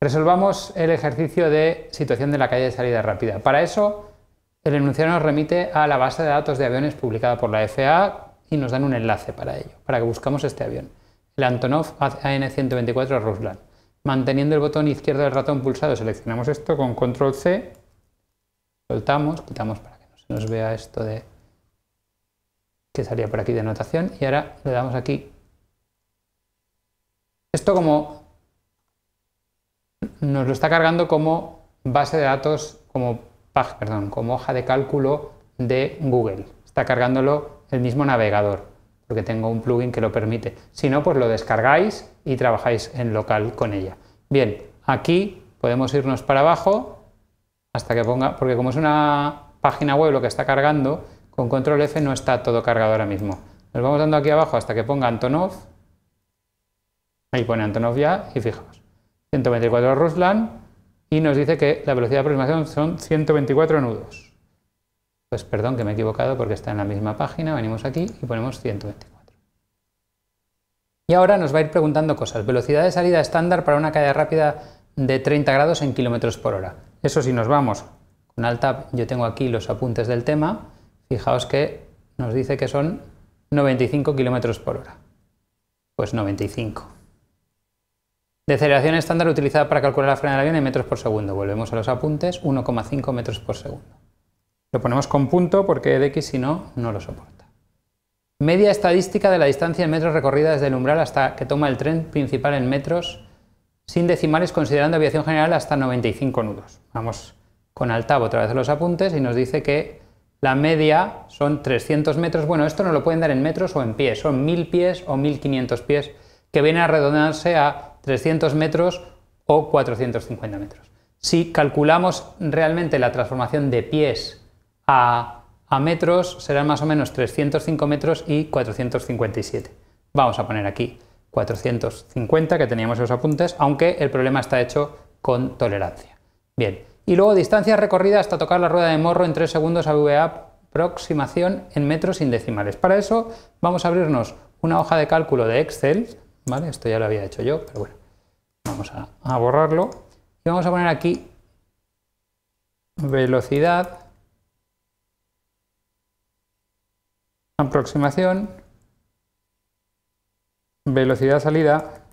Resolvamos el ejercicio de situación de la calle de salida rápida. Para eso, el enunciado nos remite a la base de datos de aviones publicada por la FAA y nos dan un enlace para ello, para que buscamos este avión, el Antonov AN-124 Ruslan. Manteniendo el botón izquierdo del ratón pulsado, seleccionamos esto con control C, soltamos, quitamos para que no se nos vea esto de que salía por aquí de anotación y ahora le damos aquí. Esto como nos lo está cargando como base de datos, como, perdón, como hoja de cálculo de Google. Está cargándolo el mismo navegador, porque tengo un plugin que lo permite. Si no, pues lo descargáis y trabajáis en local con ella. Bien, aquí podemos irnos para abajo hasta que ponga, porque como es una página web lo que está cargando, con control F no está todo cargado ahora mismo. Nos vamos dando aquí abajo hasta que ponga Antonov. Ahí pone Antonov ya y fijaos. 124 Ruslan y nos dice que la velocidad de aproximación son 124 nudos. Pues perdón que me he equivocado porque está en la misma página, venimos aquí y ponemos 124. Y ahora nos va a ir preguntando cosas. Velocidad de salida estándar para una caída rápida de 30 grados en kilómetros por hora. Eso si nos vamos con alt yo tengo aquí los apuntes del tema. Fijaos que nos dice que son 95 kilómetros por hora. Pues 95. Deceleración estándar utilizada para calcular la frenada del avión en metros por segundo. Volvemos a los apuntes, 1,5 metros por segundo. Lo ponemos con punto porque de X si no, no lo soporta. Media estadística de la distancia en metros recorrida desde el umbral hasta que toma el tren principal en metros sin decimales considerando aviación general hasta 95 nudos. Vamos con altavo otra vez a los apuntes y nos dice que la media son 300 metros. Bueno, esto no lo pueden dar en metros o en pies, son 1000 pies o 1500 pies que viene a redondearse a 300 metros o 450 metros. Si calculamos realmente la transformación de pies a, metros, serán más o menos 305 metros y 457. Vamos a poner aquí 450 que teníamos los apuntes, aunque el problema está hecho con tolerancia. Bien, y luego distancia recorrida hasta tocar la rueda de morro en 3 segundos a VA aproximación en metros sin decimales. Para eso vamos a abrirnos una hoja de cálculo de Excel, ¿vale? Esto ya lo había hecho yo, pero bueno. Vamos a, a borrarlo y vamos a poner aquí velocidad, aproximación, velocidad salida,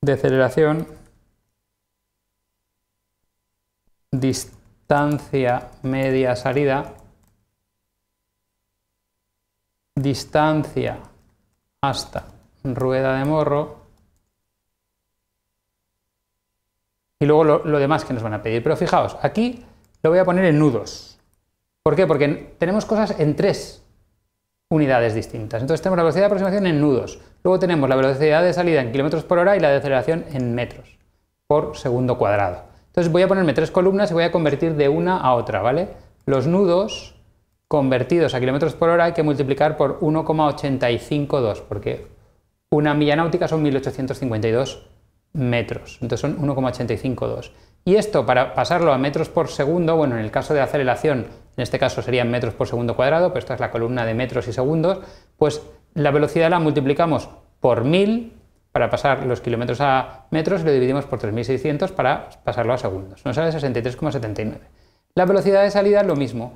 deceleración, distancia media salida, distancia hasta rueda de morro. Y luego lo, demás que nos van a pedir. Pero fijaos, aquí lo voy a poner en nudos. ¿Por qué? Porque tenemos cosas en tres unidades distintas. Entonces tenemos la velocidad de aproximación en nudos, luego tenemos la velocidad de salida en kilómetros por hora y la de aceleración en metros por segundo cuadrado. Entonces voy a ponerme tres columnas y voy a convertir de una a otra, ¿vale? Los nudos convertidos a kilómetros por hora hay que multiplicar por 1,852, porque una milla náutica son 1852 metros, entonces son 1,852. Y esto para pasarlo a metros por segundo, bueno, en el caso de aceleración, en este caso serían metros por segundo cuadrado, pero esta es la columna de metros y segundos, pues la velocidad la multiplicamos por 1000 para pasar los kilómetros a metros y lo dividimos por 3600 para pasarlo a segundos. Nos sale 63,79. La velocidad de salida es lo mismo.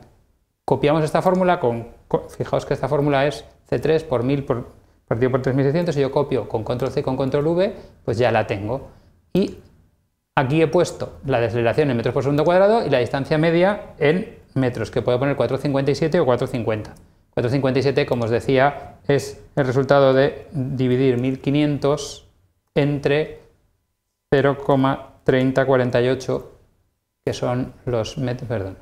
Copiamos esta fórmula con, fijaos que esta fórmula es C3 por 1000 por partido por 3600, si yo copio con control C, con control V, pues ya la tengo. Y aquí he puesto la desaceleración en metros por segundo cuadrado y la distancia media en metros, que puedo poner 457 o 450. 457, como os decía, es el resultado de dividir 1500 entre 0,3048, que son los metros, perdón,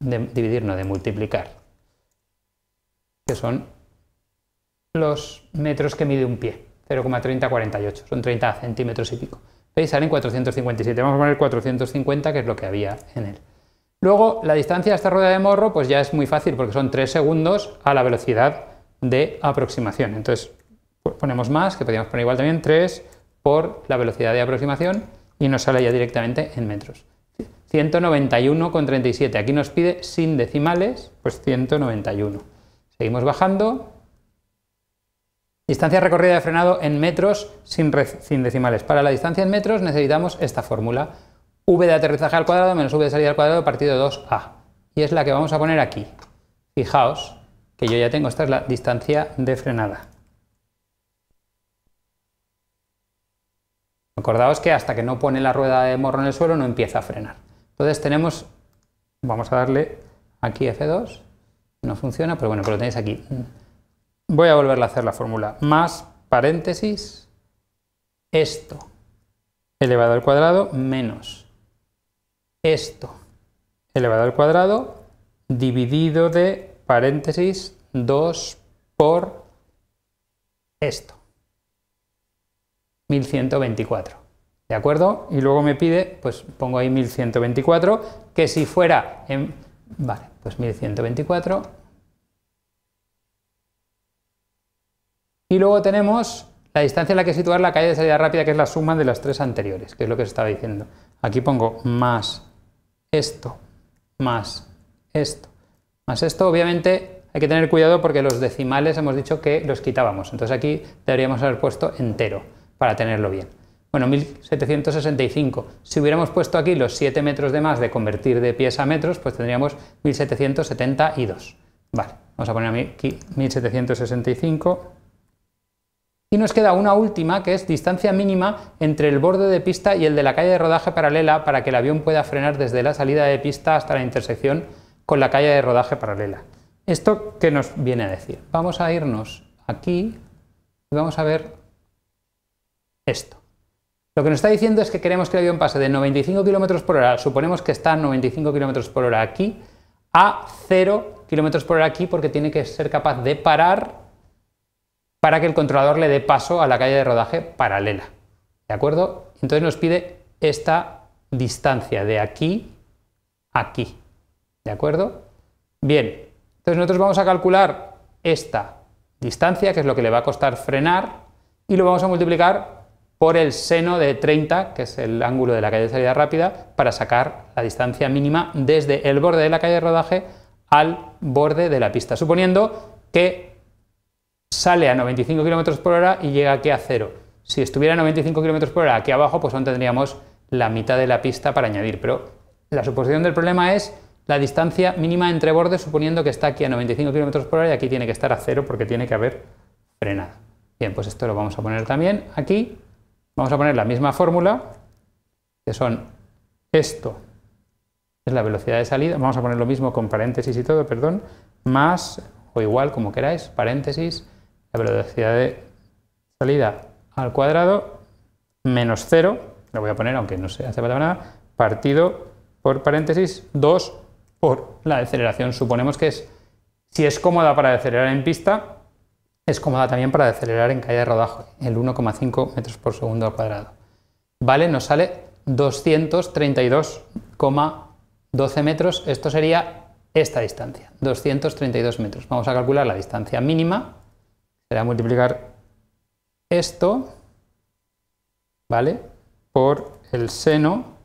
de dividir, no, de multiplicar, que son los metros que mide un pie, 0,3048, son 30 centímetros y pico. ¿Veis? Salen 457, vamos a poner 450, que es lo que había en él. Luego, la distancia a esta rueda de morro, pues ya es muy fácil, porque son 3 segundos a la velocidad de aproximación. Entonces, pues, ponemos más, que podríamos poner igual también, 3 por la velocidad de aproximación, y nos sale ya directamente en metros. 191,37. Aquí nos pide sin decimales, pues 191. Seguimos bajando, Distancia recorrida de frenado en metros sin, decimales. Para la distancia en metros necesitamos esta fórmula. V de aterrizaje al cuadrado menos V de salida al cuadrado partido 2A. Y es la que vamos a poner aquí. Fijaos que yo ya tengo, esta es la distancia de frenada. Acordaos que hasta que no pone la rueda de morro en el suelo no empieza a frenar. Entonces tenemos, vamos a darle aquí F2, no funciona, pero bueno, pero lo tenéis aquí. Voy a volver a hacer la fórmula. Más paréntesis, esto elevado al cuadrado menos esto elevado al cuadrado dividido de paréntesis 2 por esto. 1124. ¿De acuerdo? Y luego me pide, pues pongo ahí 1124, que si fuera en... Vale, pues 1124 Y luego tenemos la distancia en la que situar la calle de salida rápida, que es la suma de las tres anteriores, que es lo que os estaba diciendo. Aquí pongo más esto, más esto, más esto. Obviamente hay que tener cuidado porque los decimales hemos dicho que los quitábamos. Entonces aquí deberíamos haber puesto entero para tenerlo bien. Bueno, 1765. Si hubiéramos puesto aquí los 7 metros de más de convertir de pies a metros, pues tendríamos 1772. Vale, vamos a poner aquí 1765. Y nos queda una última que es distancia mínima entre el borde de pista y el de la calle de rodaje paralela para que el avión pueda frenar desde la salida de pista hasta la intersección con la calle de rodaje paralela. ¿Esto qué nos viene a decir? Vamos a irnos aquí y vamos a ver esto. Lo que nos está diciendo es que queremos que el avión pase de 95 km por hora, suponemos que está a 95 km por hora aquí, a 0 km por hora aquí porque tiene que ser capaz de parar para que el controlador le dé paso a la calle de rodaje paralela. ¿De acuerdo? Entonces nos pide esta distancia de aquí a aquí. ¿De acuerdo? Bien, entonces nosotros vamos a calcular esta distancia, que es lo que le va a costar frenar, y lo vamos a multiplicar por el seno de 30, que es el ángulo de la calle de salida rápida, para sacar la distancia mínima desde el borde de la calle de rodaje al borde de la pista, suponiendo que sale a 95 km por hora y llega aquí a cero. Si estuviera a 95 km por hora aquí abajo, pues aún tendríamos la mitad de la pista para añadir, pero la suposición del problema es la distancia mínima entre bordes, suponiendo que está aquí a 95 km por hora y aquí tiene que estar a cero porque tiene que haber frenado. Bien, pues esto lo vamos a poner también aquí. Vamos a poner la misma fórmula, que son esto es la velocidad de salida, vamos a poner lo mismo con paréntesis y todo, perdón, más o igual, como queráis, paréntesis, la velocidad de salida al cuadrado menos 0, lo voy a poner aunque no se hace para nada, partido por paréntesis 2 por la deceleración. Suponemos que es, si es cómoda para acelerar en pista, es cómoda también para acelerar en caída de rodaje, el 1,5 metros por segundo al cuadrado. Vale, nos sale 232,12 metros, esto sería esta distancia, 232 metros. Vamos a calcular la distancia mínima será multiplicar esto, ¿vale? Por el seno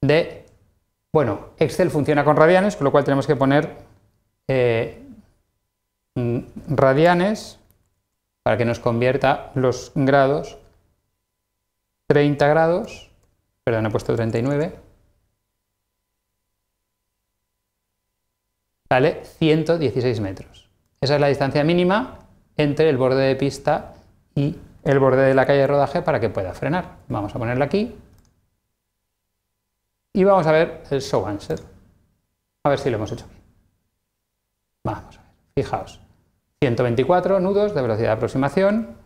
de... Bueno, Excel funciona con radianes, con lo cual tenemos que poner eh, mm, radianes para que nos convierta los grados 30 grados, perdón, he puesto 39, vale 116 metros. Esa es la distancia mínima entre el borde de pista y el borde de la calle de rodaje para que pueda frenar. Vamos a ponerla aquí y vamos a ver el show answer. A ver si lo hemos hecho bien. Vamos a ver, fijaos. 124 nudos de velocidad de aproximación,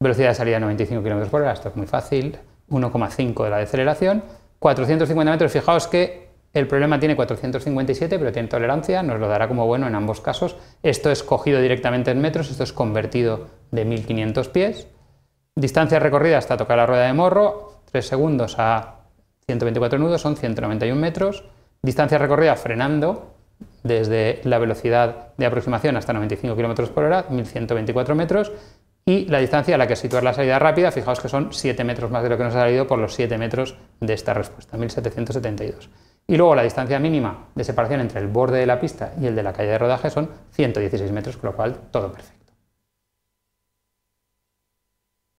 velocidad de salida 95 km por hora, esto es muy fácil, 1,5 de la deceleración, 450 metros, fijaos que el problema tiene 457, pero tiene tolerancia, nos lo dará como bueno en ambos casos. Esto es cogido directamente en metros, esto es convertido de 1500 pies. Distancia recorrida hasta tocar la rueda de morro, 3 segundos a 124 nudos son 191 metros. Distancia recorrida frenando desde la velocidad de aproximación hasta 95 km por hora, 1124 metros. Y la distancia a la que situar la salida rápida, fijaos que son 7 metros más de lo que nos ha salido por los 7 metros de esta respuesta, 1772. Y luego la distancia mínima de separación entre el borde de la pista y el de la calle de rodaje son 116 metros, con lo cual todo perfecto.